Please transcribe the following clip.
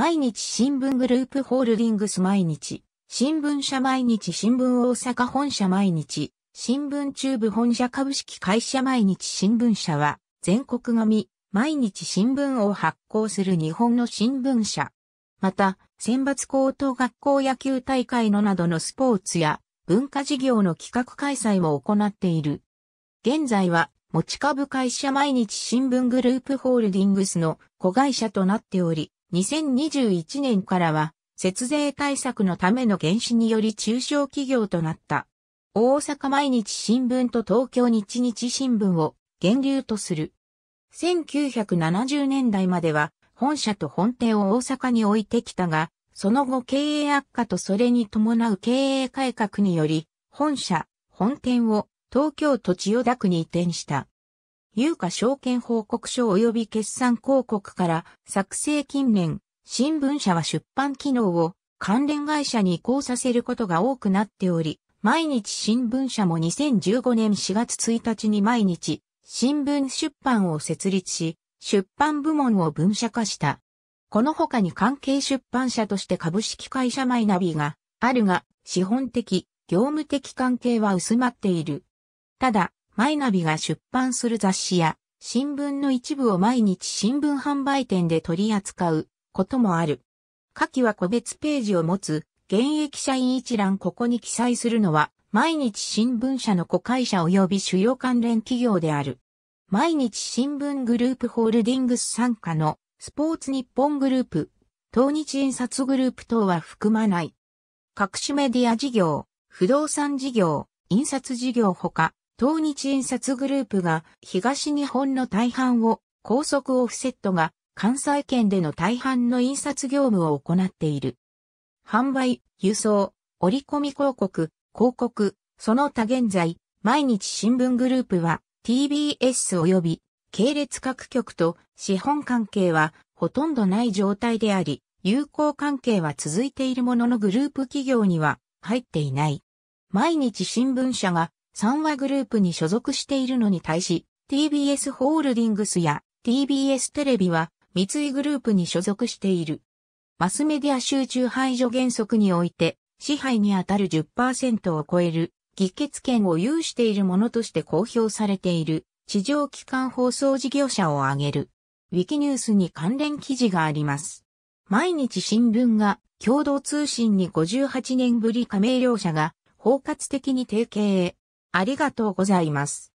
毎日新聞グループホールディングス毎日、新聞社毎日新聞大阪本社毎日、新聞中部本社株式会社毎日新聞社は、全国紙、毎日新聞を発行する日本の新聞社。また、選抜高等学校野球大会のなどのスポーツや文化事業の企画開催も行っている。現在は、持ち株会社毎日新聞グループホールディングスの子会社となっており、2021年からは、節税対策のための原資により中小企業となった。大阪毎日新聞と東京日日新聞を源流とする。1970年代までは本社と本店を大阪に置いてきたが、その後経営悪化とそれに伴う経営改革により、本社、本店を東京都千代田区に移転した。有価証券報告書及び決算広告から作成近年、新聞社は出版機能を関連会社に移行させることが多くなっており、毎日新聞社も2015年4月1日に毎日新聞出版を設立し、出版部門を分社化した。この他に関係出版社として株式会社マイナビがあるが、資本的、業務的関係は薄まっている。ただ、マイナビが出版する雑誌や新聞の一部を毎日新聞販売店で取り扱うこともある。下記は個別ページを持つ現役社員一覧ここに記載するのは毎日新聞社の子会社及び主要関連企業である。毎日新聞グループホールディングス傘下のスポーツ日本グループ、東日印刷グループ等は含まない。各種メディア事業、不動産事業、印刷事業ほか、東日印刷グループが東日本の大半を高速オフセットが関西圏での大半の印刷業務を行っている。販売、輸送、折り込み広告、広告、その他現在、毎日新聞グループは TBS 及び系列各局と資本関係はほとんどない状態であり、友好関係は続いているもののグループ企業には入っていない。毎日新聞社が三和グループに所属しているのに対し、TBS ホールディングスや TBS テレビは三井グループに所属している。マスメディア集中排除原則において、支配にあたる10%を超える議決権を有しているものとして公表されている地上機関放送事業者を挙げる。ウィキニュースに関連記事があります。毎日新聞が共同通信に58年ぶり加盟両者が包括的に提携へありがとうございます。